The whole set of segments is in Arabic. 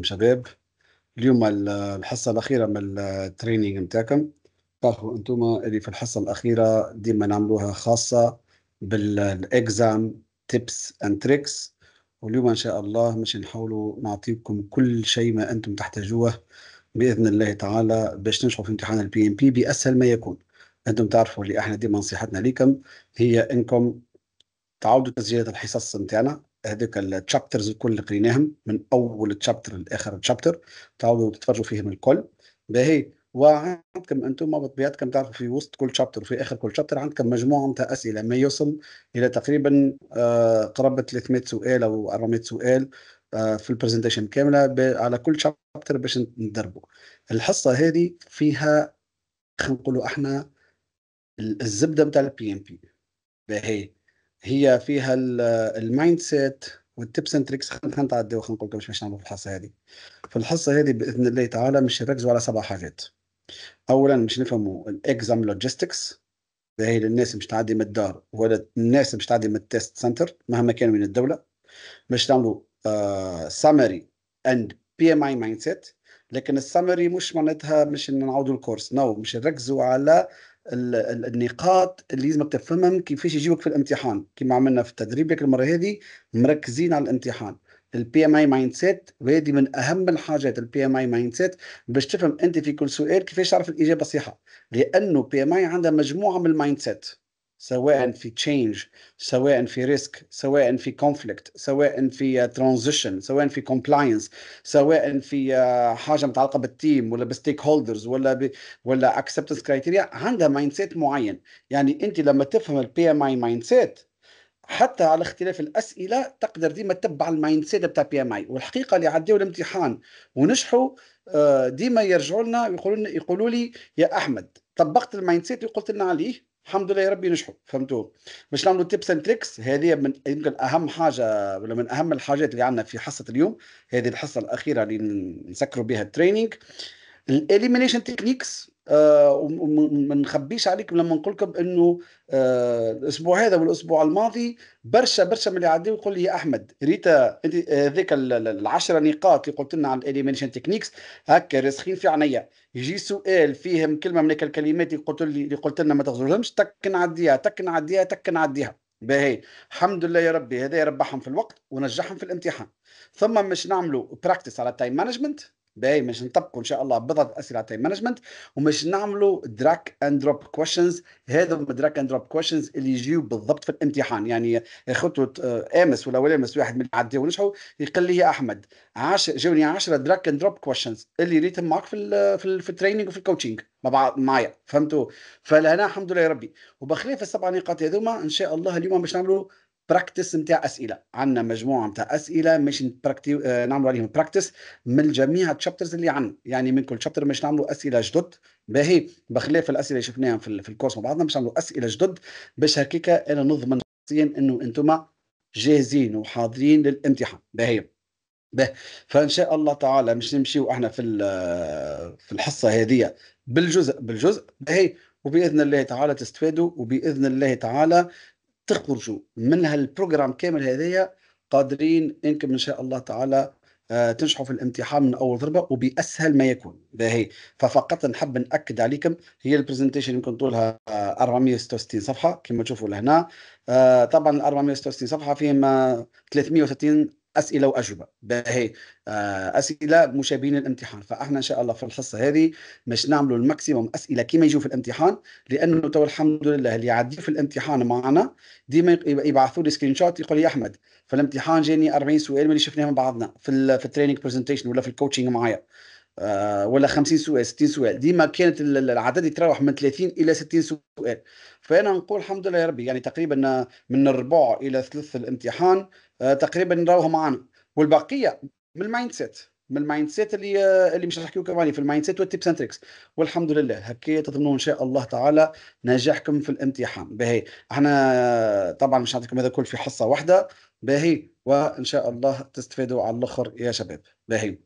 عليكم شباب اليوم الحصة الأخيرة من التريننج نتاعكم تعرفوا أنتم اللي في الحصة الأخيرة ديما نعملوها خاصة بالإكزام تيبس أند تريكس واليوم إن شاء الله مش نحاولوا نعطيكم كل شيء ما أنتم تحتاجوه بإذن الله تعالى باش تنجحوا في امتحان البي إم بي بأسهل ما يكون أنتم تعرفوا اللي إحنا ديما نصيحتنا ليكم هي أنكم تعودوا تسجيلات الحصص نتاعنا هذوك التشابترز الكل اللي قريناهم من اول تشابتر لاخر تشابتر تعاودوا تتفرجوا فيهم الكل باهي وعندكم انتم بطبيعتكم تعرفوا في وسط كل شابتر وفي اخر كل شابتر عندكم مجموعه نتاع اسئله ما يوصل الى تقريبا آه، قرابه 300 سؤال او 400 سؤال آه، في البرزنتيشن كامله على كل شابتر باش ندربوا الحصه هذه فيها خلينا نقولوا احنا الزبده نتاع البي ام بي باهي هي فيها المايند سيت والتبس اند تريكس خلينا نتعدي خلينا نقول لكم باش نعملوا في الحصه هذه في الحصه هذه باذن الله تعالى مش نركزوا على سبع حاجات اولا مش نفهموا الاكزام لوجيستكس هي للناس مش تعدي من الدار ولا الناس مش تعدي من التيست سنتر مهما كانوا من الدوله باش نعملوا سامري اند بي ام اي مايند سيت لكن السامري مش معناتها مش نعاودوا الكورس نو no. مش نركزوا على النقاط اللي لازمك تفهمهم كيفاش يجيوك في الامتحان كما عملنا في التدريب لك المره هذه مركزين على الامتحان البي ام اي مايند سيت وهذه من اهم الحاجات البي ام اي مايند سيت باش تفهم انت في كل سؤال كيفاش تعرف الاجابه الصحيحه لانه بي ام اي عندها مجموعه من المايند سيت نعم. سواء في تشينج سواء في ريسك سواء في كونفليكت آه، سواء في ترانزيشن سواء في كومبلاينس آه، سواء في حاجه متعلقه بالتيم ولا بالستيك هولدرز ولا ب... ولا اكسبتنس كرايتيريا عندها مايند سيت معين يعني انت لما تفهم البي ام اي مايند سيت حتى على اختلاف الاسئله تقدر ديما تتبع المايند سيت بتاع بي ام اي والحقيقه اللي عداو الامتحان ونجحوا آه، ديما يرجعوا لنا يقولوا لي يا احمد طبقت المايند سيت اللي قلت لنا عليه الحمد لله يا ربي نجحوا فهمتوا باش نعملوا تيبس اند تريكس هذه من يمكن اهم حاجه ولا من اهم الحاجات اللي عندنا في حصه اليوم هذه الحصه الاخيره اللي نسكروا بها التريننج الاليمينيشن تكنيكس آه، وما نخبيش عليكم لما نقول لكم انه آه، الاسبوع هذا والاسبوع الماضي برشا برشا من اللي عداو يقول لي يا احمد ريتا انت آه، هذاك العشرة نقاط اللي قلت لنا عن الاليمينيشن تكنيكس هكا راسخين في عينيا يجي سؤال فيهم كلمه من الكلمات اللي قلت لي اللي قلت لنا ما تخرجهمش تك نعديها تك نعديها تك نعديها باهي الحمد لله يا ربي هذا يربحهم في الوقت ونجحهم في الامتحان ثم مش نعملوا براكتس على التايم مانجمنت باهي باش نطبقوا ان شاء الله بضعه اسئله تايم مانجمنت ومش نعملوا دراك اند دروب كويشنز هم دراك اند دروب كويشنز اللي يجيو بالضبط في الامتحان يعني خطوه آه، امس ولا ولا امس واحد من اللي عداو يقول لي يا احمد 10 جاوني 10 دراك اند دروب كويشنز اللي ريتهم معك في الـ في, الـ في التريننج وفي الكوتشنج مع بعض معايا فهمتوا فلهنا الحمد لله يا ربي وبخلاف السبع نقاط هذوما ان شاء الله اليوم باش نعملوا براكتس نتاع اسئله عندنا مجموعه نتاع اسئله مش براكتي... نعمل آه، نعملوا عليهم براكتس من جميع التشابترز اللي عندنا يعني من كل شابتر مش نعملوا اسئله جدد باهي بخلاف الاسئله اللي شفناها في, ال... في الكورس مع بعضنا باش نعملوا اسئله جدد باش هكاك انا نضمن شخصيا انه انتم جاهزين وحاضرين للامتحان باهي به فان شاء الله تعالى مش نمشيو احنا في آه، في الحصه هذه بالجزء بالجزء باهي وباذن الله تعالى تستفادوا وباذن الله تعالى تخرجوا من هالبروجرام كامل هذايا قادرين انكم ان شاء الله تعالى آه، تنجحوا في الامتحان من اول ضربه وباسهل ما يكون باهي ففقط نحب ناكد عليكم هي البرزنتيشن يمكن طولها 466 صفحه كما تشوفوا لهنا آه، طبعا ال 466 صفحه فيهم 360 اسئله واجوبه باهي آه، اسئله مشابهين للامتحان فاحنا ان شاء الله في الحصه هذه باش نعملوا الماكسيموم اسئله كما يجوا في الامتحان لانه تو الحمد لله اللي عدي في الامتحان معنا ديما يبعثوا لي سكرين شوت يقول يا احمد في الامتحان جاني 40 سؤال من اللي شفناهم بعضنا في التريننج برزنتيشن ولا في الكوتشنج معايا آه، ولا 50 سؤال 60 سؤال ديما كانت العدد يتراوح من 30 الى 60 سؤال فانا نقول الحمد لله يا ربي يعني تقريبا من الربع الى ثلث الامتحان آه، تقريبا نراوها معانا والبقيه من المايند سيت من المايند سيت اللي آه، اللي مش نحكيو كمان في المايند سيت والتيبس سنتريكس والحمد لله هكا تضمنوا ان شاء الله تعالى نجاحكم في الامتحان باهي احنا طبعا مش نعطيكم هذا كل في حصه واحده باهي وان شاء الله تستفادوا على الاخر يا شباب باهي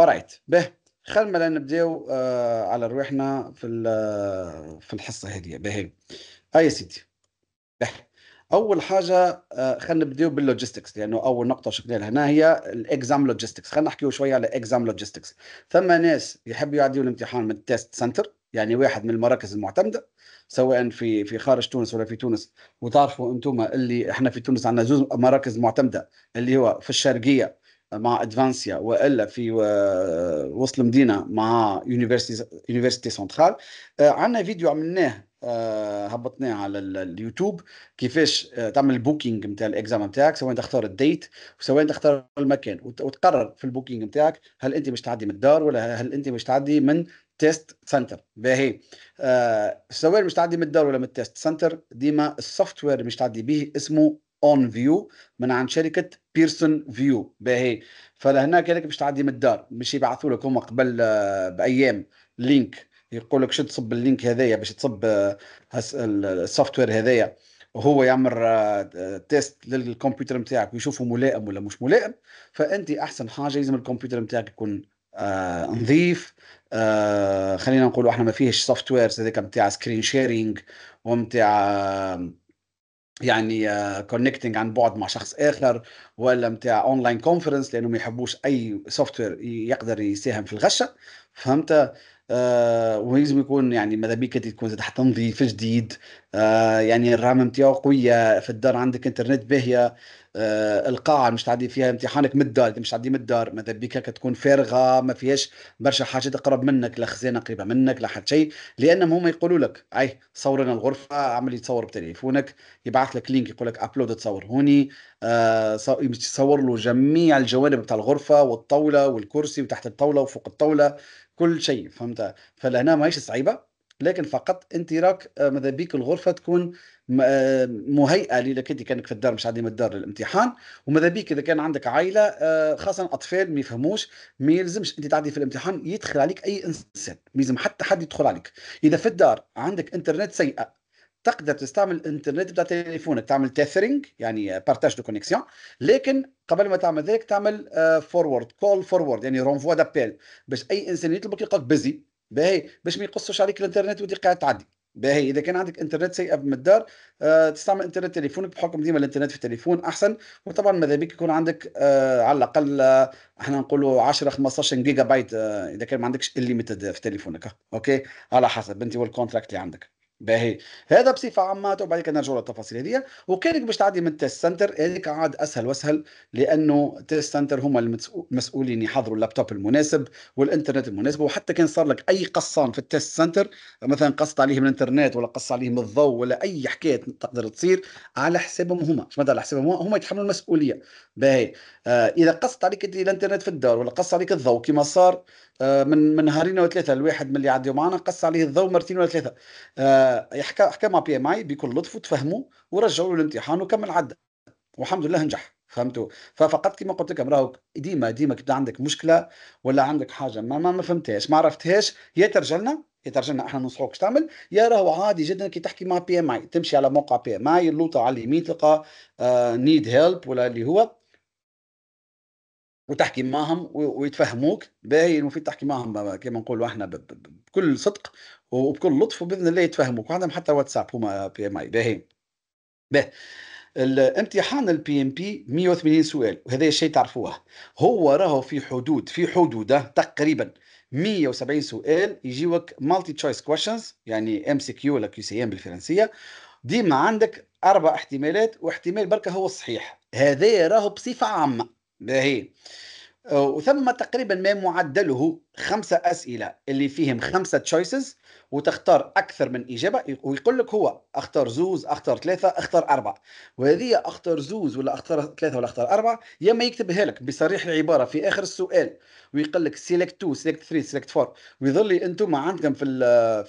اورايت به خلينا نبداو آه على رواحنا في آه، في الحصه هذه باهي يا سيدي به اول حاجه آه خلينا نبداو باللوجيستكس لانه اول نقطه شفناها هنا هي الاكزام لوجيستكس خلينا نحكيو شويه على الاكزام لوجيستكس ثم ناس يحبوا يعديوا الامتحان من التيست سنتر يعني واحد من المراكز المعتمده سواء في في خارج تونس ولا في تونس وتعرفوا انتم اللي احنا في تونس عندنا زوج مراكز معتمده اللي هو في الشرقيه مع ادفانسيا والا في آه، وسط المدينه مع يونيفرسيتي يونيفرسيتي سنترال عندنا فيديو عملناه آه، هبطناه على اليوتيوب كيفاش آه، تعمل البوكينج نتاع الاكزام نتاعك سواء تختار الديت وسواء تختار المكان وتقرر في البوكينج نتاعك هل انت مش تعدي من الدار ولا هل انت مش تعدي من تيست سنتر باهي سواء مش تعدي من الدار ولا من التيست سنتر ديما السوفت وير مش تعدي به اسمه اون فيو من عند شركه بيرسون فيو باهي فلهنا كذلك باش تعدي من الدار باش يبعثوا لك هما قبل آه، بايام لينك يقول لك شو تصب اللينك هذايا باش تصب آه، السوفت وير هذايا وهو يعمل آه، تيست للكمبيوتر نتاعك ويشوفه ملائم ولا مش ملائم فانت احسن حاجه لازم الكمبيوتر نتاعك يكون آه نظيف آه خلينا نقولوا احنا ما فيهش سوفت ويرز هذاك نتاع سكرين شيرينج ونتاع يعني كونكتنج آه، عن بعد مع شخص اخر ولا نتاع اونلاين كونفرنس لانه ما يحبوش اي سوفت وير يقدر يساهم في الغشه فهمت آه ولازم يكون يعني ماذا بيك تكون زاد حتى نظيف جديد آه يعني الرام نتاعو قويه في الدار عندك انترنت باهيه آه، القاعه اللي مش تعدي فيها امتحانك من الدار يعني مش تعدي من الدار ماذا بك تكون فارغه ما فيهاش برشا حاجات تقرب منك لا خزانه قريبه منك لا حتى شيء لانهم هما يقولوا لك اي صور لنا الغرفه عمل يتصور بتليفونك يبعث لك لينك يقول لك ابلود تصور هوني آه يصور له جميع الجوانب بتاع الغرفه والطاوله والكرسي وتحت الطاوله وفوق الطاوله كل شيء فهمت فلهنا ماهيش صعيبه لكن فقط انت راك آه، ماذا بيك الغرفه تكون آه، مهيئه لك انت كانك في الدار مش عادي من الدار للامتحان وماذا بيك اذا كان عندك عائله آه، خاصه اطفال ما يفهموش ما يلزمش انت تعدي في الامتحان يدخل عليك اي انسان ما يلزم حتى حد يدخل عليك اذا في الدار عندك انترنت سيئه تقدر تستعمل الانترنت بتاع تليفونك تعمل تيثرينج يعني بارتاج دو كونيكسيون لكن قبل ما تعمل ذلك تعمل فورورد كول فورورد يعني رونفوا دابيل باش اي انسان يطلبك يلقاك بيزي باهي باش ما يقصوش عليك الانترنت وانت قاعد تعدي باهي اذا كان عندك انترنت سيئه من الدار آه تستعمل انترنت تليفونك بحكم ديما الانترنت في التليفون احسن وطبعا ماذا بك يكون عندك آه على الاقل آه احنا نقولوا 10 15 جيجا بايت آه اذا كان ما عندكش الليميتد في تليفونك آه، اوكي على حسب انت والكونتراكت اللي عندك باهي هذا بصفه عامه وبعد كده نرجعوا للتفاصيل هذه وكانك باش تعدي من التيست سنتر هذيك عاد اسهل واسهل لانه التيست سنتر هما المسؤولين يحضروا اللابتوب المناسب والانترنت المناسب وحتى كان صار لك اي قصان في التيست سنتر مثلا قصت عليهم الانترنت ولا قص عليهم الضوء ولا اي حكايه تقدر تصير على حسابهم هما مش على حسابهم هما هما يتحملوا المسؤوليه باهي آه اذا قصت عليك الانترنت في الدار ولا قص عليك الضوء كما صار آه من من نهارين ثلاثه الواحد من اللي عدوا معنا قص عليه الضوء مرتين ولا ثلاثه آه يحكى حكى مع بي ام اي بكل لطف وتفهموا ورجعوا له الامتحان وكمل عدى والحمد لله نجح فهمتوا ففقط كما قلت لكم راهو ديما ديما كي عندك مشكله ولا عندك حاجه ما ما, ما فهمتهاش ما عرفتهاش يا ترجع لنا يا ترجع لنا احنا ننصحوك تعمل يا راهو عادي جدا كي تحكي مع بي ام اي تمشي على موقع بي ام اي اللوطه على اليمين تلقى نيد هيلب ولا اللي هو وتحكي معهم ويتفهموك باهي المفيد تحكي معهم كما نقولوا احنا بكل صدق وبكل لطف وباذن الله يتفهموك وعندهم حتى واتساب هما بي ام اي باهي باهي الامتحان البي ام بي 180 سؤال وهذا الشيء تعرفوه هو راهو في حدود في حدوده تقريبا 170 سؤال يجيوك مالتي تشويس كويشنز يعني ام سي كيو ولا كيو سي ام بالفرنسيه ديما عندك اربع احتمالات واحتمال بركه هو الصحيح هذا راهو بصفه عامه باهي آه، وثم تقريبا ما معدله خمسة أسئلة اللي فيهم خمسة تشويسز وتختار أكثر من إجابة ويقول لك هو اختار زوز اختار ثلاثة اختار أربعة وهذه اختار زوز ولا اختار ثلاثة ولا اختار أربعة يا ما يكتبها لك بصريح العبارة في آخر السؤال ويقول لك سيلكت 2 سيلكت 3 سيلكت 4 ويظل أنتم عندكم في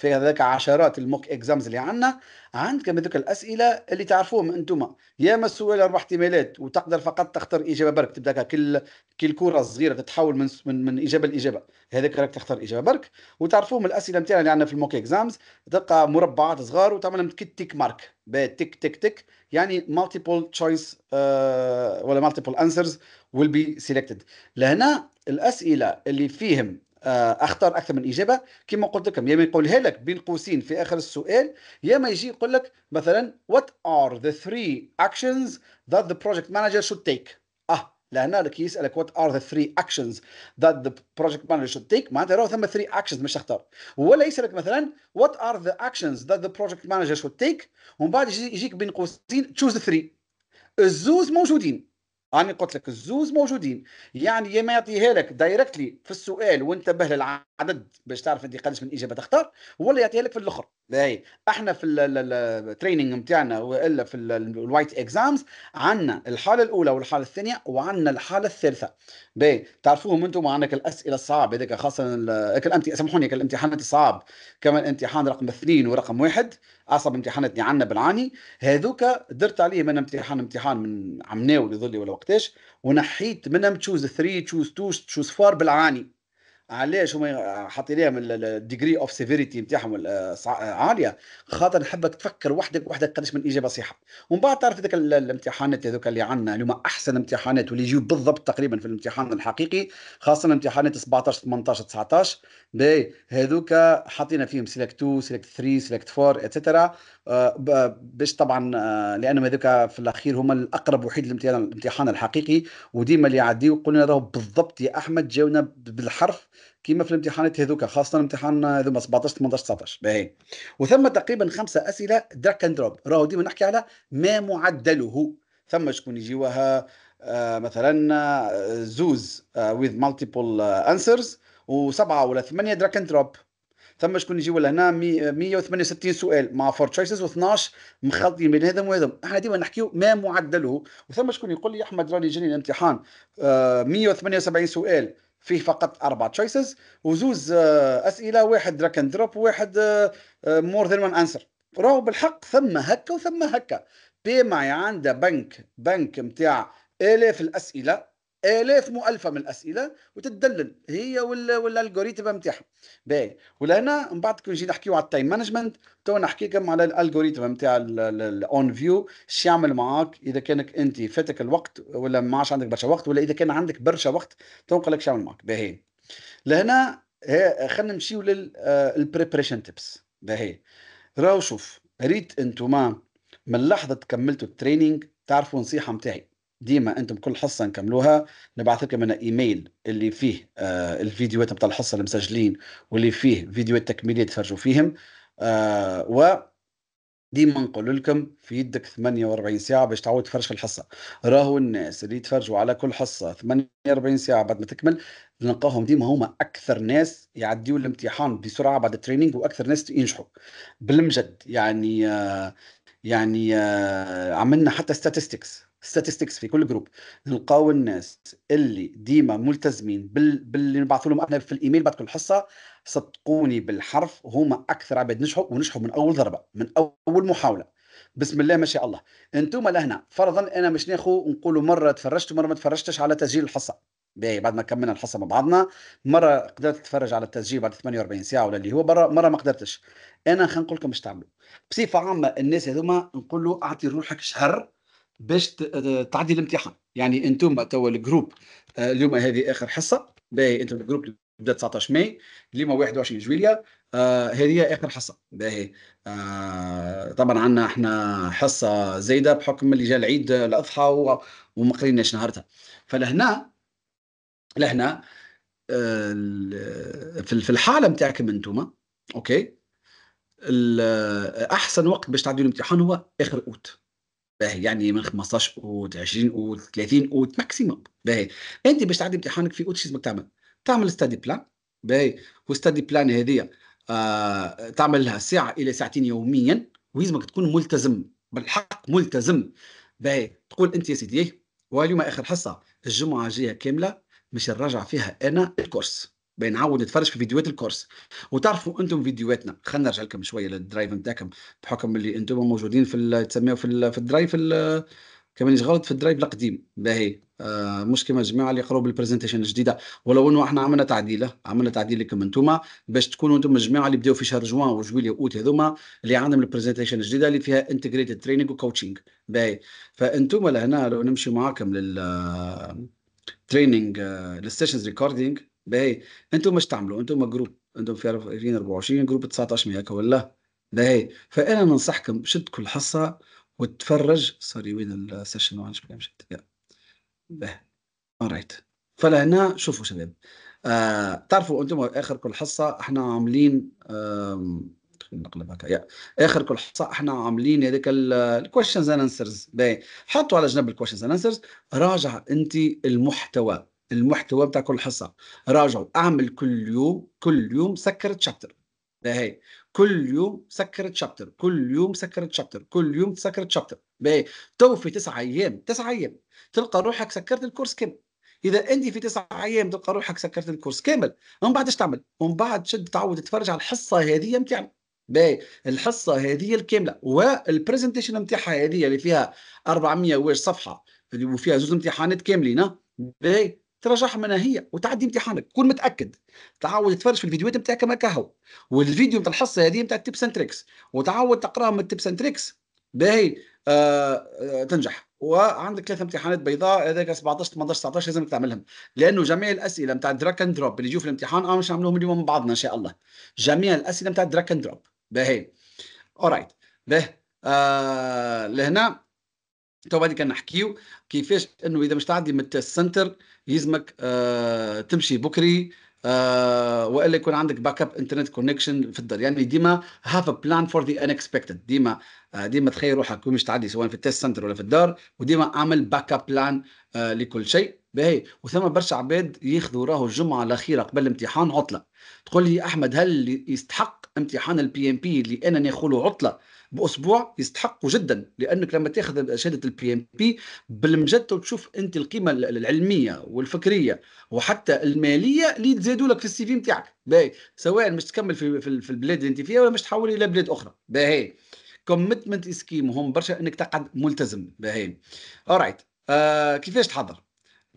في هذاك عشرات الموك اكزامز اللي عندنا عندك هذوك الاسئله اللي تعرفوهم انتم يا ما السؤال اربع احتمالات وتقدر فقط تختار اجابه برك تبدا كل كل كره الصغيره تتحول من من, من اجابه لاجابه هذاك راك تختار اجابه برك وتعرفوهم الاسئله نتاعنا اللي عندنا في الموك اكزامز تلقى مربعات صغار لهم تيك مارك تيك تيك تيك يعني مالتيبل آه، تشويس ولا مالتيبل انسرز ويل بي سيلكتد لهنا الاسئله اللي فيهم اختار اكثر من اجابه كما قلت لكم يا ما يقولها لك بين قوسين في اخر السؤال يا ما يجي يقول لك مثلا what are the three actions that the project manager should take اه لهنا لك يسالك what are the three actions that the project manager should take معناتها راهو ثم three actions مش تختار ولا يسالك مثلا what are the actions that the project manager should take ومن بعد يجيك بين قوسين choose the three الزوز موجودين انا قلت لك الزوز موجودين يعني يا ما يعطيها لك دايركتلي في السؤال وانتبه للعدد باش تعرف انت قداش من اجابه تختار ولا يعطيها لك في الاخر باهي احنا في التريننج نتاعنا والا في الوايت اكزامز عندنا الحاله الاولى والحاله الثانيه وعندنا الحاله الثالثه باهي تعرفوهم انتم عندك الاسئله الصعب هذاك خاصه سامحوني الامتحانات الصعب كما الامتحان رقم اثنين ورقم واحد اصعب امتحان اللي عندنا بالعاني هذوك درت عليه من امتحان امتحان من عمناول يظلي ولا وقتاش ونحيت منهم تشوز 3 تشوز 2 تشوز 4 بالعاني علاش هما حاطين لهم الديجري اوف سيفيريتي نتاعهم عاليه خاطر نحبك تفكر وحدك وحدك قداش من اجابه صحيحه ومن بعد تعرف ذاك الامتحانات هذوك اللي عندنا اللي هما احسن امتحانات واللي يجيو بالضبط تقريبا في الامتحان الحقيقي خاصه امتحانات 17 18 19 باهي هذوك حاطين فيهم سيلكت 2 سيلكت 3 سيلكت 4 اتسترا باش طبعا آه، لانهم هذوك في الاخير هما الاقرب وحيد للامتحان الحقيقي وديما اللي يعديو قلنا راهو بالضبط يا احمد جاونا بالحرف كيما في الامتحانات هذوك خاصه امتحان هذوما 17 18 19 باهي وثم تقريبا خمسه اسئله دراك اند دروب راهو ديما نحكي على ما معدله ثم شكون يجيوها آه، مثلا آه، زوز ويز مالتيبل انسرز وسبعه ولا ثمانيه دراك اند دروب ثم شكون يجيو لهنا 168 آه، سؤال مع فور تشويسز و12 مخلطين بين هذم وهذم احنا ديما نحكيو ما معدله وثم شكون يقول لي احمد راني جاني الامتحان 178 سؤال فيه فقط اربع تشويسز وزوز آه، اسئله واحد دراك اند دروب وواحد مور ذان وان انسر راهو بالحق ثم هكا وثم هكا معي عنده بنك بنك نتاع الاف الاسئله الاف مؤلفه من الاسئله وتدلل هي ولا ولا نتاعها باهي ولهنا من بعد كي نجي نحكيو على التايم مانجمنت تو نحكي كم على الالغوريتم نتاع الاون فيو اش يعمل معاك اذا كانك انت فاتك الوقت ولا ما عادش عندك برشا وقت ولا اذا كان عندك برشا وقت تو نقول لك شو يعمل معاك باهي لهنا خلينا نمشيو للبريبريشن تيبس آه، باهي راهو شوف ريت انتوما من لحظه كملتوا التريننج تعرفوا نصيحه نتاعي ديما انتم كل حصه نكملوها نبعث لكم انا ايميل اللي فيه آه الفيديوهات بتاع الحصه المسجلين واللي فيه فيديوهات تكميليه تفرجوا فيهم آه و ديما نقول لكم في يدك 48 ساعه باش تعود تفرج في الحصه راهو الناس اللي يتفرجوا على كل حصه 48 ساعه بعد ما تكمل نلقاهم ديما هما اكثر ناس يعديوا الامتحان بسرعه بعد التريننج واكثر ناس ينجحوا بالمجد يعني آه، يعني آه، عملنا حتى ستاتستكس ستاتستكس في كل جروب نلقاو الناس اللي ديما ملتزمين بال... باللي نبعثوا لهم احنا في الايميل بعد كل حصه صدقوني بالحرف هما اكثر عباد نجحوا ونجحوا من اول ضربه من اول محاوله بسم الله ما شاء الله انتم لهنا فرضا انا مش ناخو نقولوا مره تفرجت ومره ما تفرجتش على تسجيل الحصه باهي بعد ما كملنا الحصه مع بعضنا مره قدرت تتفرج على التسجيل بعد 48 ساعه ولا اللي هو برا مره ما قدرتش انا خلينا نقول لكم باش تعملوا بصفه عامه الناس هذوما نقول له اعطي روحك شهر باش آه، تعدي الامتحان يعني انتم توا الجروب آه، اليوم هذه اخر حصه باهي انتم الجروب بدا 19 ماي اليوم 21 جويليا آه هذه اخر حصه باهي آه طبعا عندنا احنا حصه زايده بحكم اللي جا العيد آه، الاضحى وما قريناش نهارتها فلهنا لهنا آه في الحاله نتاعكم انتم اوكي احسن وقت باش تعدي الامتحان هو اخر اوت باهي يعني من 15 اوت 20 اوت 30 اوت ماكسيموم باهي انت باش تعدي امتحانك في اوت شو لازمك تعمل؟ تعمل ستادي بلان باهي والستادي بلان هذه آه تعملها ساعه الى ساعتين يوميا ويزمك تكون ملتزم بالحق ملتزم باهي تقول انت يا سيدي واليوم اخر حصه الجمعه جايه كامله مش نراجع فيها انا الكورس بنعاود نتفرج في فيديوهات الكورس وتعرفوا انتم فيديوهاتنا خلينا نرجع لكم شويه للدرايف نتاعكم بحكم اللي انتم موجودين في تسميوه في, في الدرايف كمان غلط في الدرايف القديم باهي آه مش كما الجماعه اللي يقراوا بالبرزنتيشن الجديده ولو انه احنا عملنا تعديله عملنا تعديل لكم انتم باش تكونوا انتم الجماعه اللي بداوا في شهر جوان وجويليا اوت هذوما اللي عندهم البرزنتيشن الجديده اللي فيها انتجريتد تريننج وكوتشنج باهي فانتم لهنا لو نمشي معاكم لل تريننج للسيشنز ريكوردينج باهي انتم مش تعملوا انتم جروب انتم في 2024 جروب 19 مية ولا باهي فانا ننصحكم شد كل حصه وتفرج سوري وين السيشن وين مشيت باهي اوريت فلهنا شوفوا شباب آه تعرفوا انتم اخر كل حصه احنا عاملين نقلب هكا يا اخر كل حصه احنا عاملين هذاك الكويشنز اند انسرز باهي حطوا على جنب الكويشنز اند انسرز راجع انت المحتوى المحتوى بتاع كل حصه راجعوا اعمل كل يوم كل يوم سكر تشابتر باهي كل يوم سكر تشابتر كل يوم سكر تشابتر كل يوم سكر تشابتر باهي تو في تسعة ايام تسعة ايام تلقى روحك سكرت الكورس كامل اذا انت في تسعة ايام تلقى روحك سكرت الكورس كامل ومن بعد ايش تعمل ومن بعد شد تعود تتفرج على الحصه هذه نتاعنا يعني. باهي الحصه هذه الكامله والبرزنتيشن نتاعها هذه اللي فيها 400 واش صفحه وفيها زوج امتحانات كاملين باهي ترجعها هي وتعدي امتحانك كون متاكد تعاود تفرج في الفيديوهات نتاعك كما كهو والفيديو نتاع الحصه هذه نتاع التيبس اند تريكس وتعاود تقراها من التيبس اند تريكس باهي آه, آه تنجح وعندك ثلاثه امتحانات بيضاء هذاك 17 18 19 لازمك تعملهم لانه جميع الاسئله نتاع دراك اند دروب اللي يجوا في الامتحان اه مش نعملوهم اليوم من بعضنا ان شاء الله جميع الاسئله نتاع دراك اند دروب باهي اورايت باهي آه لهنا تو بعد كان نحكيو كيفاش انه اذا مش تعدي من السنتر يلزمك آه، تمشي بكري آه والا يكون عندك باك اب انترنت كونكشن في الدار يعني ديما هاف ا بلان فور ذا انكسبكتد ديما آه ديما تخيل روحك مش تعدي سواء في التيست سنتر ولا في الدار وديما اعمل باك اب بلان آه لكل شيء باهي وثم برشا عباد ياخذوا راهو الجمعه الاخيره قبل الامتحان عطله تقول لي احمد هل يستحق امتحان البي ام بي اللي انا ناخذه عطله باسبوع يستحقوا جدا لانك لما تاخذ شهاده البي ام بي بالمجد تشوف انت القيمه العلميه والفكريه وحتى الماليه اللي تزادوا لك في السي في نتاعك باهي سواء مش تكمل في في البلاد اللي انت فيها ولا مش تحول الى بلاد اخرى باهي كوميتمنت سكيم مهم برشا انك تقعد ملتزم باهي اورايت آه كيفاش تحضر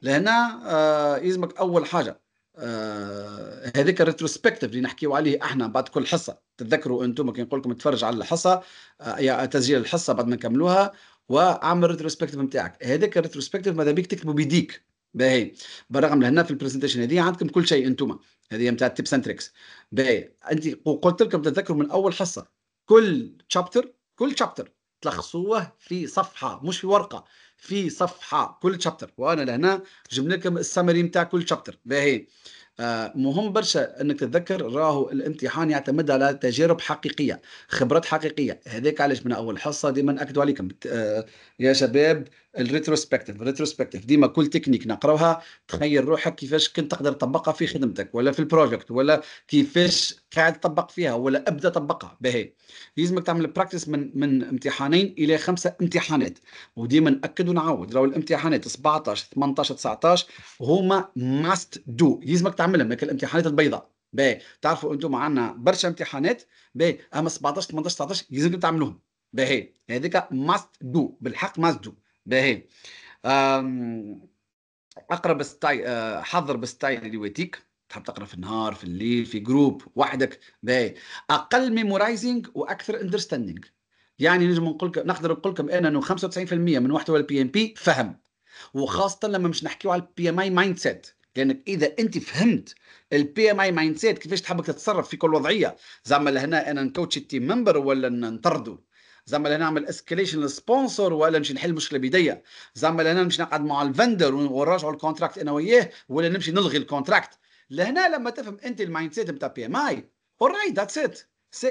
لهنا آه يلزمك اول حاجه آه هذاك الريتروسبكتيف اللي نحكيو عليه احنا بعد كل حصه تتذكروا انتم كي نقول لكم تفرج على الحصه آه تسجيل الحصه بعد ما نكملوها وعمل ريتروسبكتيف نتاعك هذاك الريتروسبكتيف ماذا بيك تكتبوا بيديك باهي بالرغم لهنا في البرزنتيشن هذه عندكم كل شيء انتم هذه نتاع التيبس اند تريكس باهي انت قلت لكم تتذكروا من اول حصه كل تشابتر كل تشابتر تلخصوه في صفحه مش في ورقه في صفحه كل شابتر وانا لهنا جبنا لكم السمري نتاع كل شابتر باهي آه، مهم برشا انك تتذكر راهو الامتحان يعتمد على تجارب حقيقيه خبرات حقيقيه هذاك علاش من اول حصه ديما ناكدوا عليكم آه، يا شباب الريتروسبكتيف الريتروسبكتيف ديما كل تكنيك نقراوها تخيل روحك كيفاش كنت تقدر تطبقها في خدمتك ولا في البروجكت ولا كيفاش قاعد تطبق فيها ولا ابدا طبقها باهي لازمك تعمل براكتس من من امتحانين الى خمسه امتحانات وديما ناكد ونعاود راهو الامتحانات 17 18 19 هما ماست دو لازمك تعملهم لكن الامتحانات البيضاء باهي تعرفوا انتم عندنا برشا امتحانات باهي اما 17 18 19 لازمكم تعملوهم باهي هذيك ماست دو بالحق ماست دو باهي اقرا آه، بستاي حضر بالستايل اللي يواتيك تحب تقرا في النهار في الليل في جروب وحدك باهي اقل ميمورايزنج واكثر اندرستاندينغ يعني نجم نقول لك نقدر نقول لكم انا انه 95% من محتوى البي ام بي فهم وخاصه لما مش نحكيو على البي ام اي مايند سيت لانك اذا انت فهمت البي ام اي مايند سيت كيفاش تحبك تتصرف في كل وضعيه زعما لهنا انا نكوتش التيم ممبر ولا نطردو زعما لهنا نعمل اسكليشن للسبونسر ولا نمشي نحل المشكله بيديا زعما لهنا نمشي نقعد مع الفندر ونراجعوا الكونتراكت انا وياه ولا نمشي نلغي الكونتراكت لهنا لما تفهم انت المايند سيت نتاع بي ام اي اورايت ذاتس ات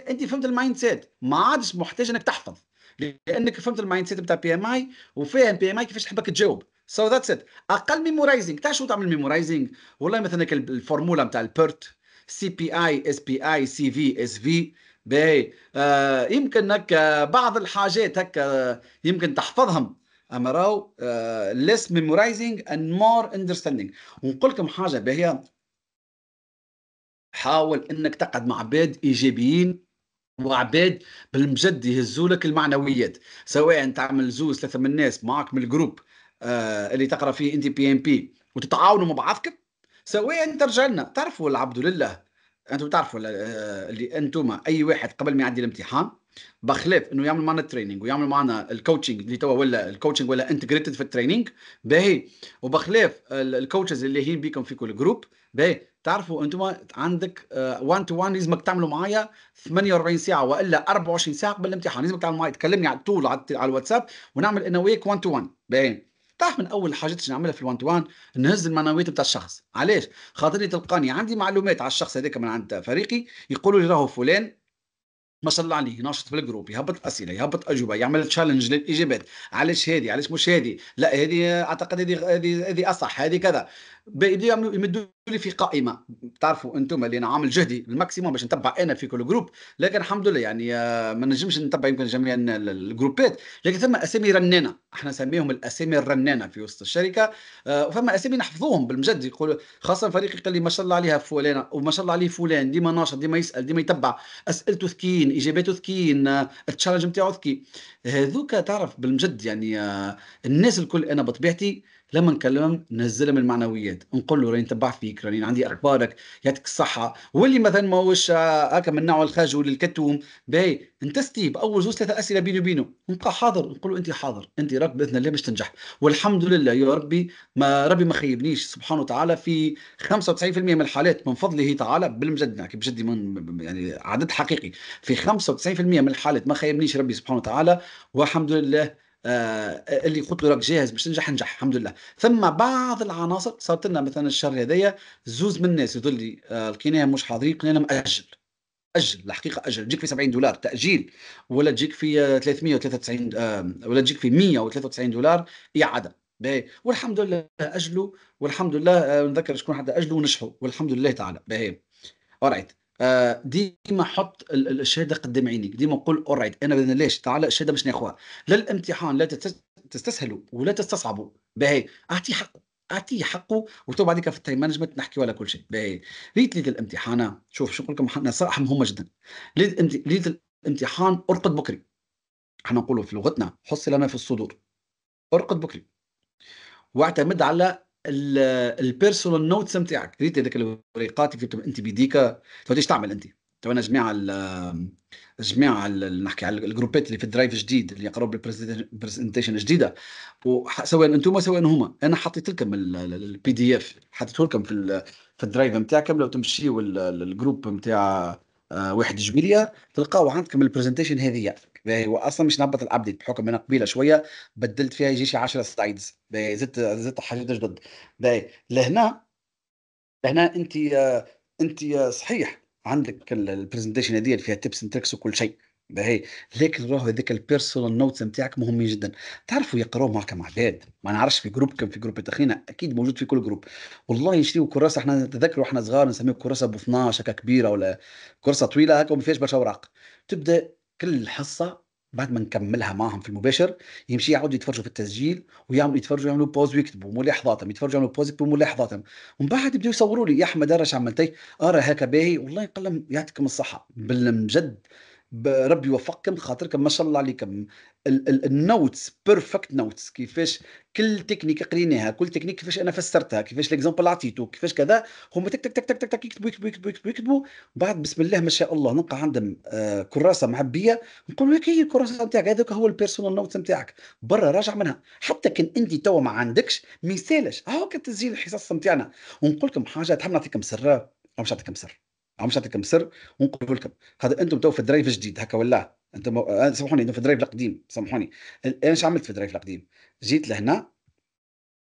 انت فهمت المايند سيت ما عادش محتاج انك تحفظ لانك فهمت المايند سيت نتاع بي ام اي وفاهم بي ام اي كيفاش تحبك تجاوب سو ذاتس ات اقل ميمورايزينغ تاع شو تعمل ميمورايزينغ والله مثلا الفورمولا نتاع البيرت سي بي اي اس بي اي سي في اس في باهي آه يمكن هكا بعض الحاجات هكا يمكن تحفظهم اما راهو آه، less memorizing and more understanding ونقول لكم حاجه باهيه حاول انك تقعد مع عباد ايجابيين وعباد بالمجد يهزوا لك المعنويات سواء تعمل زوز ثلاثه من الناس معك من الجروب آه اللي تقرا فيه انت بي ام بي وتتعاونوا مع بعضكم سواء ترجع لنا تعرفوا العبد لله انتم تعرفوا آه، اللي انتم اي واحد قبل ما يعدي الامتحان بخلاف انه يعمل معنا التريننج ويعمل معنا الكوتشنج اللي توا ولا الكوتشنج ولا انتجريتد في التريننج باهي وبخلاف الكوتشز اللي هي بيكم في كل جروب باهي تعرفوا انتم عندك 1 تو 1 لازمك تعملوا معايا 48 ساعه والا 24 ساعه قبل الامتحان لازمك تعمل معايا تكلمني على طول على الواتساب ونعمل انا وياك 1 تو 1 باهي تعرف من اول حاجات اللي نعملها في الوان تو وان نهز المعنويات بتاع الشخص علاش خاطرني تلقاني عندي معلومات على الشخص هذاك من عند فريقي يقولوا لي راهو فلان ما شاء الله عليه ناشط في الجروب يهبط اسئله يهبط اجوبه يعمل تشالنج للاجابات علاش هذه علاش مش هذه لا هذه اعتقد هذه هذه اصح هذه كذا بداو يمدوا لي في قائمه تعرفوا انتم اللي انا عامل جهدي الماكسيموم باش نتبع انا في كل جروب لكن الحمد لله يعني آه، ما نجمش نتبع يمكن جميع الجروبات لكن ثم اسامي رنانه احنا نسميهم الاسامي الرنانه في وسط الشركه آه، وفما اسامي نحفظوهم بالمجد يقول خاصه فريق قال لي ما شاء الله عليها فلانه وما شاء الله عليه فلان ديما ناشط ديما يسال ديما يتبع اسئلته ذكيين اجاباته ذكيين آه، التشالنج نتاعو ذكي هذوك تعرف بالمجد يعني الناس الكل انا بطبيعتي لما نكلم ننزلها من المعنويات نقول له راني نتبع فيك راني عندي نعم. اخبارك يعطيك الصحه واللي مثلا ماهوش آه، هكا من نوع الخجول الكتوم باهي ستيب باول زوج ثلاثه اسئله بيني وبينه نبقى حاضر نقول له انت حاضر انت رب باذن الله باش تنجح والحمد لله يا ربي ما ربي ما خيبنيش سبحانه وتعالى في 95% من الحالات من فضله تعالى بالمجد بجدي من يعني عدد حقيقي في 95% من الحالات ما خيبنيش ربي سبحانه وتعالى والحمد لله آه، اللي قلت له راك جاهز باش تنجح نجح الحمد لله ثم بعض العناصر صارت لنا مثلا الشهر هذايا زوز من الناس يقول لي آه، لقيناهم مش حاضرين قلنا مأجل اجل الحقيقه اجل تجيك في 70 دولار تاجيل ولا تجيك في 393 آه، ولا تجيك في 193 دولار اعاده باهي والحمد لله اجلوا والحمد لله نذكر شكون حتى اجلوا ونجحوا والحمد لله تعالى باهي اورايت آه، ديما حط الشهاده قدام عينيك ديما قول اورايت انا ليش تعال الشهاده باش ناخذها لا الامتحان لا تستسهلوا ولا تستصعبوا باهي اعطي حقه اعطيه حقه وتو بعديك في التايم مانجمنت نحكيو على كل شيء باهي ليت ليت الامتحان شوف شو نقول لكم نصائح مهمه جدا ليت الامتحان ارقد بكري احنا نقولوا في لغتنا حصل لنا في الصدور ارقد بكري واعتمد على البيرسونال نوتس نتاعك ريت هذاك الوريقات كيف انت بيديك ايش تعمل انت تو انا جميع جميع نحكي على الجروبات اللي في الدرايف جديد اللي يقراوا بالبرزنتيشن جديده سواء انتم سواء هما انا حطيت لكم البي دي اف حطيته لكم في في الدرايف نتاعكم لو تمشيوا الجروب نتاع آه، واحد جبيليه تلقاو عندكم البرزنتيشن هذه هو اصلا مش نبط الابديت بحكم انها قبيله شويه بدلت فيها يجي شي 10 سلايدز زدت زدت حاجات جدد باهي لهنا لهنا انت انت صحيح عندك البرزنتيشن هذه فيها تيبس اند تريكس وكل شيء باهي لكن راهو هذيك البيرسونال نوتس نتاعك مهمين جدا تعرفوا يقراوا معك مع بعض ما نعرفش في جروب كم في جروب تخينا اكيد موجود في كل جروب والله يشريوا كراسه احنا نتذكروا احنا صغار نسميه كراسه ب 12 هكا كبيره ولا كراسه طويله هكا وما فيهاش برشا اوراق تبدا كل حصه بعد ما نكملها معهم في المباشر يمشي يعود يتفرجوا في التسجيل ويعملوا يتفرجوا يعملوا بوز ويكتبوا ملاحظاتهم يتفرجوا يعملوا بوز يكتبوا ملاحظاتهم ومن بعد يبداو يصوروا لي يا احمد اش عملتي ارى هكا باهي والله قلم يعطيكم الصحه بالمجد ربي يوفقكم خاطركم ما شاء الله عليكم النوتس بيرفكت نوتس كيفاش كل تكنيك قريناها كل تكنيك كيفاش انا فسرتها كيفاش ليكزومبل عطيتو كيفاش كذا هما تك تك تك تك تك تك يكتبوا يكتبوا يكتبوا يكتبوا يكتبوا بعد بسم الله ما شاء الله نلقى عندهم آه كراسه معبيه نقول لك هي الكراسه نتاعك هذاك هو البيرسونال نوت نتاعك برا راجع منها حتى كان انت توا ما عندكش ما يسالش هاكا تسجيل الحصص نتاعنا ونقول لكم حاجه تحب نعطيكم سر او مش نعطيكم سر مش نعطيكم سر ونقول لكم خاطر انتم تو في الدرايف الجديد هكا ولا انتم آه، سامحوني انتم في الدرايف القديم سامحوني انا ايش عملت في الدرايف القديم جيت لهنا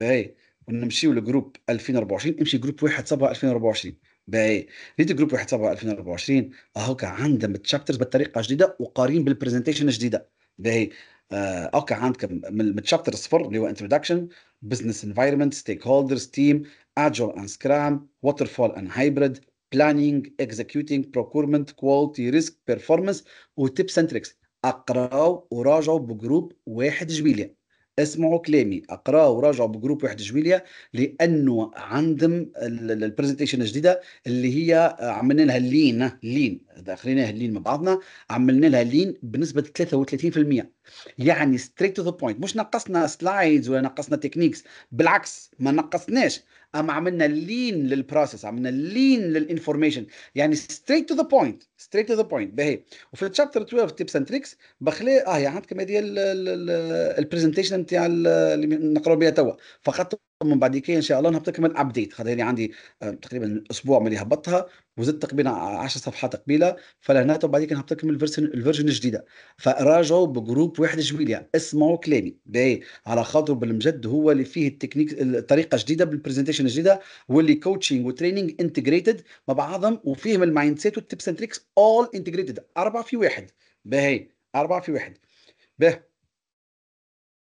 باهي ونمشيو لجروب 2024 امشي جروب واحد صبا 2024 باهي جيت جروب واحد صبا 2024 اهوكا عندهم تشابترز بطريقه جديده وقارين بالبرزنتيشن الجديده باهي آه، اوكي عندكم من تشابتر صفر اللي هو انتروداكشن بزنس انفايرمنت ستيك هولدرز تيم اجول اند سكرام ووتر فول اند هايبريد بلانينج executing بروكورمنت كواليتي ريسك بيرفورمانس وتيب سنتريكس اقراو وراجعوا بجروب واحد جبيليه اسمعوا كلامي اقراوا وراجعوا بجروب واحد جويليا لانه عندهم البرزنتيشن الجديده اللي هي عملنا لها لين لين داخلينها لين مع بعضنا عملنا لها لين بنسبه 33% يعني ستريت تو ذا بوينت مش نقصنا سلايدز ولا نقصنا تكنيكس بالعكس ما نقصناش ام عملنا لين للبروسيس عملنا لين للانفورميشن يعني ستريت تو ذا بوينت ستريت تو ذا بوينت باهي وفي تشابتر 12 تيبس اند تريكس بخلي اه عندكم هذه البرزنتيشن نتاع اللي نقراو بها توا فقط من بعد ان شاء الله انا بتكمل ابديت هذا يعني عندي آه، تقريبا اسبوع من اللي هبطها وزدت تقريبا 10 صفحات قبيله فلهنا بعد كده هبتكمل الفيرجن الفيرجن الجديده فراجعوا بجروب واحد جويليا يعني اسمعوا كلامي باهي على خاطر بالمجد هو اللي فيه التكنيك الطريقه الجديده بالبرزنتيشن الجديده واللي كوتشنج وتريننج انتجريتد مع بعضهم وفيهم المايند سيت والتبس اند تريكس اول انتجريتد اربعه في واحد باهي اربعه في واحد باهي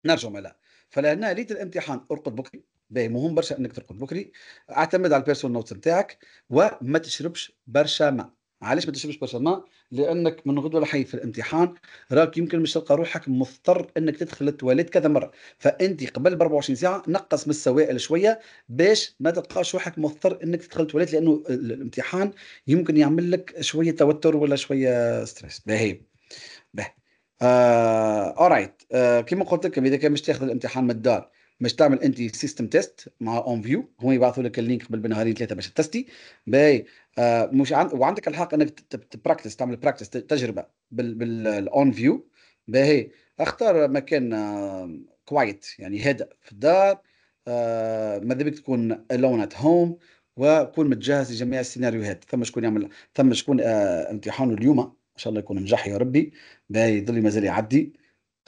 نرجع ملا فلهنا ليت الامتحان ارقد بكري باهي مهم برشا انك ترقد بكري اعتمد على البيرسونال نوتس نتاعك وما تشربش برشا ماء علاش ما تشربش برشا ماء لانك من غدوه الحي في الامتحان راك يمكن مش تلقى روحك مضطر انك تدخل التواليت كذا مره فانت قبل ب 24 ساعه نقص من السوائل شويه باش ما تلقاش روحك مضطر انك تدخل التواليت لانه الامتحان يمكن يعمل لك شويه توتر ولا شويه ستريس باهي باهي آه، اورايت آه، كيما قلت لكم اذا كان مش تاخذ الامتحان من الدار باش تعمل انت سيستم تيست مع اون فيو هما يبعثوا لك اللينك قبل بنهارين ثلاثه باش تستي باي آه مش عن... وعندك الحق انك تبراكتس تعمل براكتس تجربه بالاون فيو باهي اختار مكان كوايت آه، يعني هادئ في الدار آه ماذا بك تكون الون ات هوم وكون متجهز لجميع السيناريوهات ثم شكون يعمل ثم شكون آه امتحانه اليوم ان شاء الله يكون نجح يا ربي باهي يظل مازال يعدي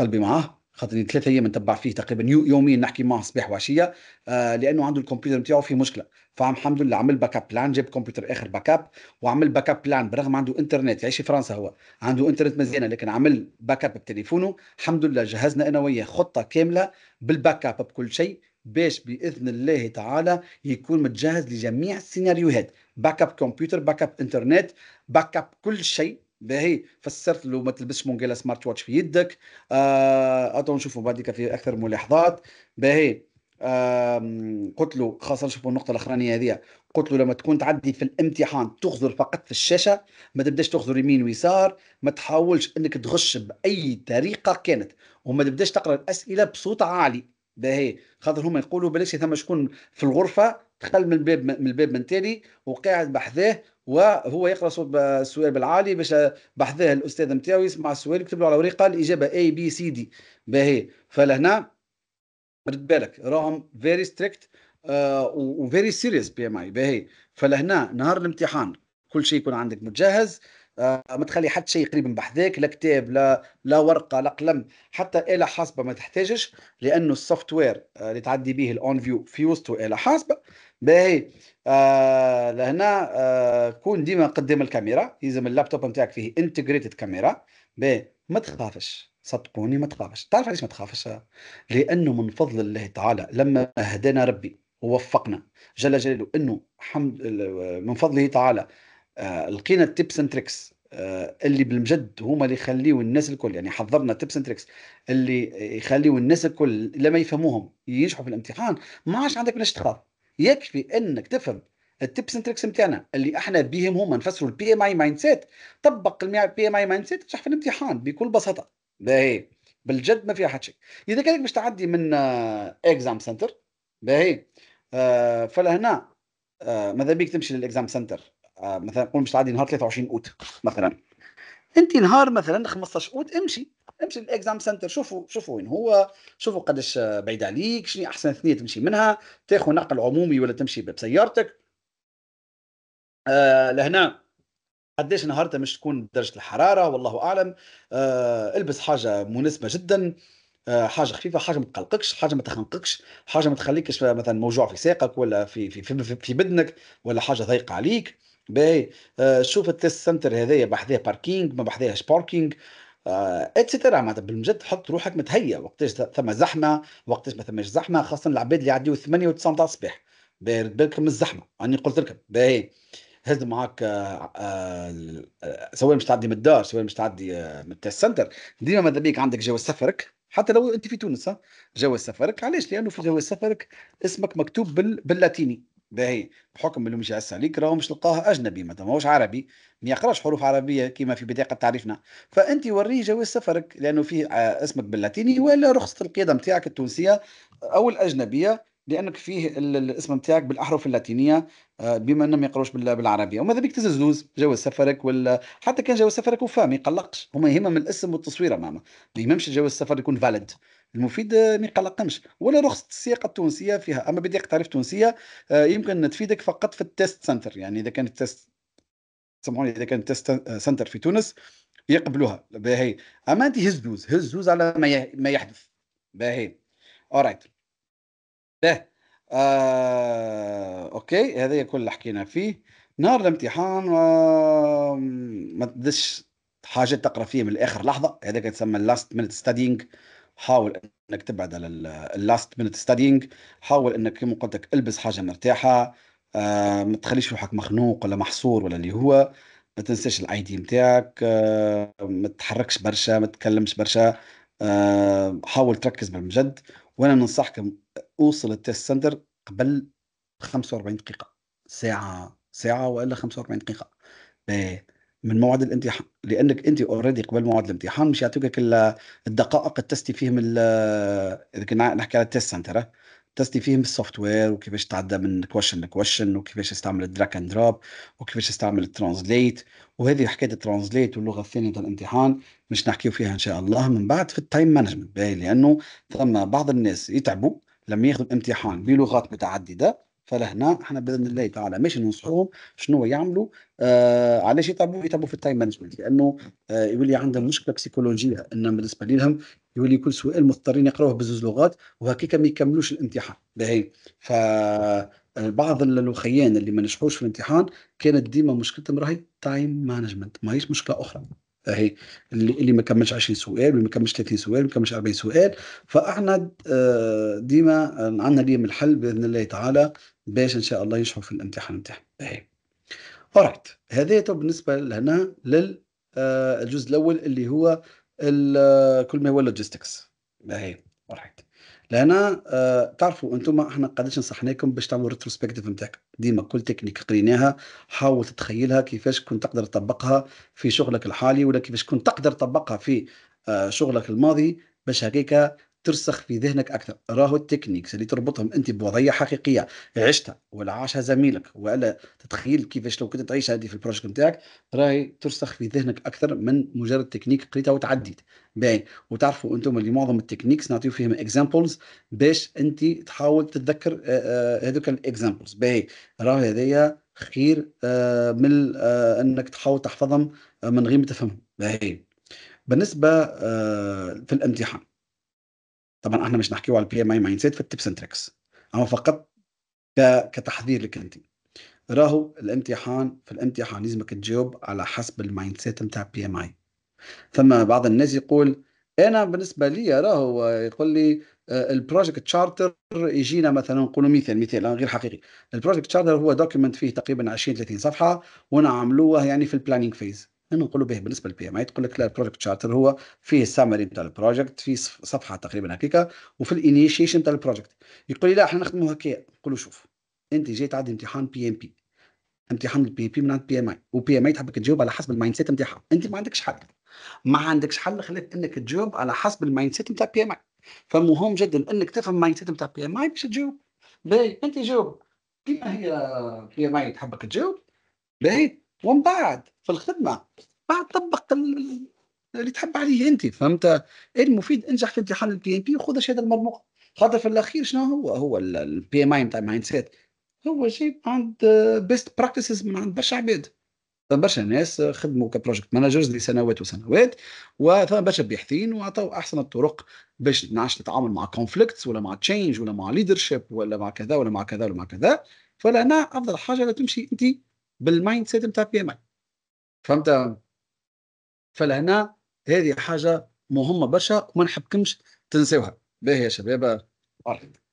قلبي معاه خاطرني ثلاثة ايام نتبع فيه تقريبا يوميا نحكي معه صباح وعشيه آه لانه عنده الكمبيوتر نتاعو فيه مشكله فالحمد لله عمل باك اب بلان جاب كمبيوتر اخر باك اب وعمل باك اب بلان برغم عنده انترنت يعيش في فرنسا هو عنده انترنت مزيانه لكن عمل باك اب بتليفونه الحمد لله جهزنا انا وياه خطه كامله بالباك اب بكل شيء باش باذن الله تعالى يكون متجهز لجميع السيناريوهات باك اب كمبيوتر باك اب انترنت باك اب كل شيء باهي فسرت له ما تلبسش مونجيلا سمارت واتش في يدك آه اتو نشوفوا بعد في اكثر ملاحظات باهي آه قلت له خاصه نشوفوا النقطه الاخرانيه هذه قلت له لما تكون تعدي في الامتحان تخزر فقط في الشاشه ما تبداش تخزر يمين ويسار ما تحاولش انك تغش باي طريقه كانت وما تبداش تقرا الاسئله بصوت عالي باهي خاطر هما يقولوا بلاش ثم شكون في الغرفه دخل من الباب من الباب من تالي وقاعد بحذاه وهو يقرا صوت السؤال بالعالي باش بحذاه الاستاذ نتاعو يسمع السؤال يكتب له على ورقه الاجابه اي بي سي دي باهي فلهنا رد بالك راهم فيري ستريكت وفيري سيريس بي ام اي باهي فلهنا نهار الامتحان كل شيء يكون عندك متجهز آه، ما تخلي حتى شيء قريب من بحذاك لا كتاب لا لا ورقه لا قلم حتى اله حاسبه ما تحتاجش لانه السوفت وير آه، اللي تعدي به الاون فيو في وسطه اله حاسبه باهي آه لهنا آه كون ديما قدام الكاميرا يلزم اللابتوب نتاعك فيه انتجريتد كاميرا باهي ما تخافش صدقوني ما تخافش تعرف علاش ما تخافش لانه من فضل الله تعالى لما هدانا ربي ووفقنا جل جلاله انه حمد من فضله تعالى آه لقينا التيبس اند تريكس آه اللي بالمجد هما اللي يخليوا الناس الكل يعني حضرنا تيبس اند تريكس اللي يخليوا الناس الكل لما يفهموهم ينجحوا في الامتحان ما عادش عندك باش تخاف يكفي انك تفهم التيبس اند تريكس نتاعنا اللي احنا بهم هما نفسروا البي ام اي مايند سيت طبق البي ام اي مايند سيت تنجح في الامتحان بكل بساطه باهي بالجد ما فيها حد شيء اذا كانك باش تعدي من اكزام آه، سنتر باهي آه، فلهنا آه، ماذا بيك تمشي للاكزام سنتر مثلا نقول باش تعدي نهار 23 اوت مثلا انت نهار مثلا 15 اوت امشي امشي للاكزام سنتر شوفوا شوفوا وين هو شوفوا قداش بعيد عليك شنو احسن ثنيه تمشي منها تاخذ نقل عمومي ولا تمشي بسيارتك آه لهنا قداش نهارته مش تكون درجه الحراره والله اعلم آه البس حاجه مناسبه جدا آه حاجه خفيفه حاجه ما تقلقكش حاجه ما تخنقكش حاجه ما تخليكش مثلا موجوع في ساقك ولا في في في, في بدنك ولا حاجه ضيقه عليك باهي آه، شوف التيست سنتر هذايا بحذاه باركينج ما بحذاهش باركينج اتسترا معناتها بالمجد تحط روحك متهيأ وقتاش ثم زحمه وقتاش ما ثماش زحمه خاصه العباد اللي يعديوا 8 و9 تاع الصباح بارد بالك من الزحمه راني قلت لكم باهي هز معاك آه، آه، سواء مش تعدي من الدار سواء مش تعدي من التيست سنتر ديما ماذا بيك عندك جواز سفرك حتى لو انت في تونس جواز سفرك علاش لانه في جواز سفرك اسمك مكتوب بال... باللاتيني باهي بحكم انه مش عليك راهو مش تلقاه اجنبي ما هوش عربي ما يقراش حروف عربيه كما في بدايه تعريفنا فانت وريه جواز سفرك لانه فيه آه، اسمك باللاتيني ولا رخصه القياده نتاعك التونسيه او الاجنبيه لانك فيه الاسم نتاعك بالاحرف اللاتينيه آه، بما انهم ما يقروش بالعربيه وماذا بيك تزوز جواز سفرك ولا حتى كان جواز سفرك وفا ما يقلقش هما يهمهم الاسم والتصويره ماما ما يهمهمش جواز السفر يكون فاليد المفيد ما يقلقمش ولا رخصه السياقه التونسيه فيها اما بدقه تعريف تونسيه آه، يمكن تفيدك فقط في التيست سنتر يعني اذا كان التيست سامحوني اذا كان التيست سنتر في تونس يقبلوها باهي اما انت هز دوز هز دوز على ما ما يحدث باهي اورايت باه آه، اوكي هذا كل اللي حكينا فيه نهار الامتحان آه، ما تدش حاجة تقرا فيها من الاخر لحظه هذاك تسمى اللاست مينت ستادينغ حاول انك تبعد على اللاست مينت ستادينج حاول انك كما قلت لك البس حاجه مرتاحه آه ما تخليش روحك مخنوق ولا محصور ولا اللي هو ما تنساش الاي دي نتاعك آه ما تحركش برشا ما تتكلمش برشا آه حاول تركز بالمجد وانا ننصحك اوصل التيست سنتر قبل 45 دقيقه ساعه ساعه والا 45 دقيقه من موعد الامتحان لانك انت اوريدي قبل موعد الامتحان مش يعطوك الدقائق تستي فيهم اذا كنا نحكي على التيست سنتر تستي فيهم السوفت وير وكيفاش تعدى من كويشن لكويشن وكيفاش تستعمل الدراك اند دروب وكيفاش تستعمل الترانزليت وهذه حكايه الترانزليت واللغه الثانيه تاع الامتحان مش نحكيو فيها ان شاء الله من بعد في التايم مانجمنت لانه ثم بعض الناس يتعبوا لما ياخذوا الامتحان بلغات متعدده فلهنا احنا باذن الله تعالى ماشي ننصحوهم شنو يعملوا آه علاش يتعبوا يتعبوا في التايم مانجمنت لانه آه يولي عندهم مشكله بسيكولوجيه ان بالنسبه لهم يولي كل سؤال مضطرين يقراوه بزوز لغات وهكاك ما يكملوش الامتحان باهي ف آه، بعض اللي ما نجحوش في الامتحان كانت ديما مشكلتهم راهي تايم مانجمنت ماهيش مشكله اخرى هي اللي ما كملش 20 سؤال واللي ما كملش 30 سؤال ما كملش 40 سؤال فاحنا آه، ديما آه، عندنا اليوم الحل باذن الله تعالى باش ان شاء الله ينجحوا في الامتحان نتاعهم باهي اورايت هذا بالنسبه لهنا للجزء آه، الاول اللي هو آه، كل ما هو لوجيستكس باهي اورايت لهنا آه، تعرفوا انتم احنا قداش نصحناكم باش تعملوا ريتروسبكتيف نتاعك ديما كل تكنيك قريناها حاول تتخيلها كيفاش كنت تقدر تطبقها في شغلك الحالي ولا كيفاش كنت تقدر تطبقها في شغلك الماضي باش هكاك ترسخ في ذهنك اكثر راهو التكنيكس اللي تربطهم انت بوضعيه حقيقيه عشتها ولا عاشها زميلك ولا تتخيل كيفاش لو كنت تعيش هذه في البروجكت نتاعك راهي ترسخ في ذهنك اكثر من مجرد تكنيك قريتها وتعديت باين وتعرفوا انتم اللي معظم التكنيكس نعطيو فيهم اكزامبلز باش انت تحاول تتذكر آه، آه، هذوك الاكزامبلز باهي راهو هذايا خير آه، من انك تحاول تحفظهم من غير ما تفهمهم باهي بالنسبه في الامتحان طبعا احنا مش نحكيه على البي ام اي مايند سيت في التبس اند تريكس اما فقط كتحذير لك انت راهو الامتحان في الامتحان لازمك تجاوب على حسب المايند سيت نتاع بي ام اي ثم بعض الناس يقول انا بالنسبه لي راهو يقول لي آه، البروجكت تشارتر يجينا مثلا نقولوا مثال مثال غير حقيقي البروجكت تشارتر هو دوكيمنت فيه تقريبا 20 30 صفحه ونعملوه يعني في البلانينج فيز احنا نقولوا به بالنسبه للبي ام اي تقول لك لا البروجكت شارتر هو فيه السامري نتاع البروجكت فيه صفحه تقريبا هكاك وفي الانيشيشن نتاع البروجكت يقول لي لا احنا نخدموا هكا نقول شوف انت جاي تعدي امتحان بي ام بي امتحان البي بي من عند بي ام اي وبي ام اي تحبك تجاوب على حسب المايند سيت نتاعها انت ما عندكش حل ما عندكش حل خليك انك تجاوب على حسب المايند سيت نتاع بي ام اي فمهم جدا انك تفهم المايند سيت نتاع بي ام اي باش تجاوب باهي انت جاوب كيما هي بي ام اي تحبك تجاوب باهي ومن بعد في الخدمه بعد طبق اللي تحب عليه انت فهمت ايه المفيد انجح في امتحان البي ام بي وخذ الشهاده المرموقه خاطر في الاخير شنو هو هو البي ام اي نتاع مايند سيت هو جايب عند بيست براكتسز من عند برشا عباد فما برشا ناس خدموا كبروجكت مانجرز لسنوات وسنوات وثم برشا باحثين وعطوا احسن الطرق باش نعرفش نتعامل مع كونفليكتس ولا مع تشينج ولا مع ليدرشيب ولا مع كذا ولا مع كذا ولا مع كذا فلهنا افضل حاجه تمشي انت بالمايند سيت نتاع بي ام اي فهمت فلهنا هذه حاجه مهمه برشا وما نحبكمش تنساوها باهي يا شباب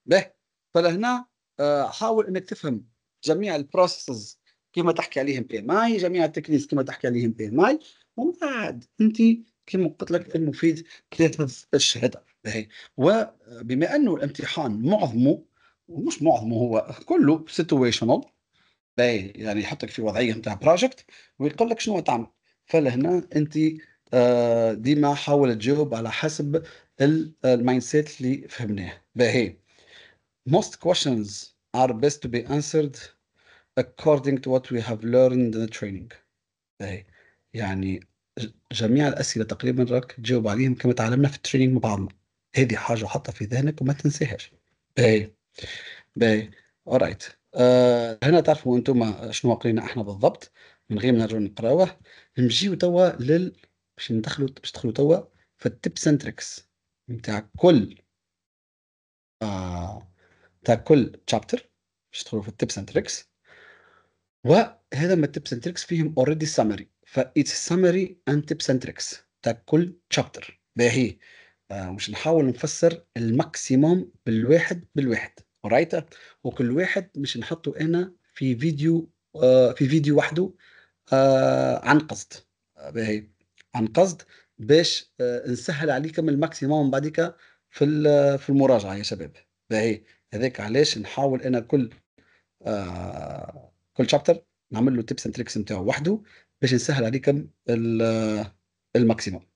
باهي فلهنا آه، حاول انك تفهم جميع البروسيسز كما تحكي عليهم بي ام اي جميع التكنيكس كما تحكي عليهم بي ام اي ومن بعد انت كما قلت لك المفيد تاخذ الشهاده باهي وبما انه الامتحان معظمه ومش معظمه هو كله سيتويشنال باي يعني يحطك في وضعيه نتاع بروجكت ويقول لك شنو تعمل فلهنا انت آه، ديما حاول تجاوب على حسب آه، المايند سيت اللي فهمناه باهي most questions are best to be answered according to what we have learned in the training باهي يعني جميع الاسئله تقريبا راك تجاوب عليهم كما تعلمنا في التريننج مع بعضنا هذه حاجه حطها في ذهنك وما تنساهاش باهي باهي alright آه هنا تعرفوا انتم شنو قرينا احنا بالضبط من غير ما نرجعوا نقراوه نمشيو توا لل باش ندخلوا باش تدخلوا توا في التبس سنتريكس نتاع كل آه كل تشابتر باش تدخلوا في التبس سنتريكس وهذا ما التبس سنتريكس فيهم اوريدي سامري فايتس سامري اند تيب سنتريكس تريكس تاع كل تشابتر باهي آه مش نحاول نفسر الماكسيموم بالواحد بالواحد رايت وكل واحد مش نحطه انا في فيديو آه، في فيديو وحده آه، عن قصد باهي عن قصد باش آه، نسهل عليكم الماكسيموم بعديكا في في المراجعه يا شباب باهي هذاك علاش نحاول انا كل كل شابتر نعمل له تيبس اند تريكس نتاعو وحده باش نسهل عليكم الماكسيموم